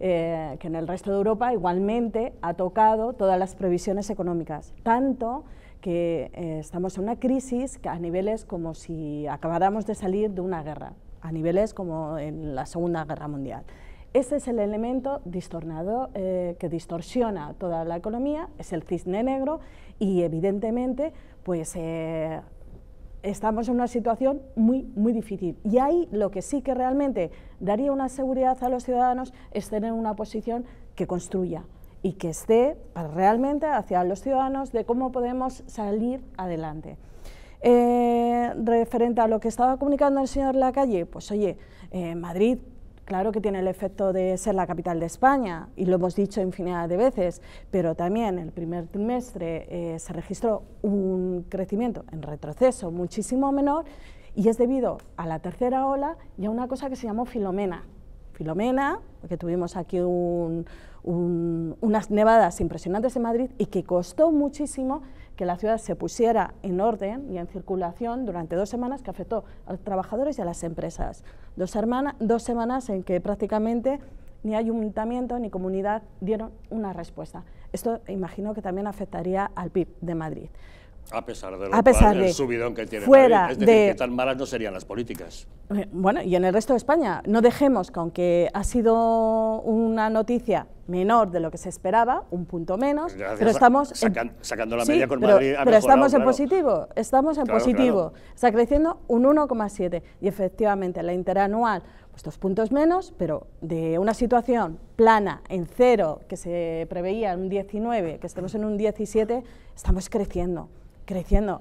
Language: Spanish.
Eh, que en el resto de Europa igualmente ha tocado todas las previsiones económicas, tanto que eh, estamos en una crisis que a niveles como si acabáramos de salir de una guerra, a niveles como en la Segunda Guerra Mundial. Ese es el elemento distornado eh, que distorsiona toda la economía, es el cisne negro y evidentemente pues estamos en una situación muy, muy difícil. Y ahí lo que sí que realmente daría una seguridad a los ciudadanos es tener una posición que construya y que esté realmente hacia los ciudadanos de cómo podemos salir adelante. Eh, referente a lo que estaba comunicando el señor Lacalle, pues oye, eh, Madrid Claro que tiene el efecto de ser la capital de España, y lo hemos dicho infinidad de veces, pero también el primer trimestre eh, se registró un crecimiento en retroceso muchísimo menor, y es debido a la tercera ola y a una cosa que se llamó Filomena, Filomena, que tuvimos aquí unas nevadas impresionantes en Madrid y que costó muchísimo que la ciudad se pusiera en orden y en circulación durante dos semanas que afectó a los trabajadores y a las empresas. Dos, semanas en que prácticamente ni ayuntamiento ni comunidad dieron una respuesta. Esto imagino que también afectaría al PIB de Madrid. A pesar de lo a subidón que tiene fuera Madrid. que tan malas no serían las políticas. Eh, bueno, y en el resto de España, no dejemos que aunque ha sido una noticia menor de lo que se esperaba, un punto menos, pero estamos... sacando la media con pero, estamos en positivo, estamos en positivo. Está creciendo un 1,7 y efectivamente la interanual, pues dos puntos menos, pero de una situación plana en cero, que se preveía en un 19, que estemos en un 17, estamos creciendo, creciendo.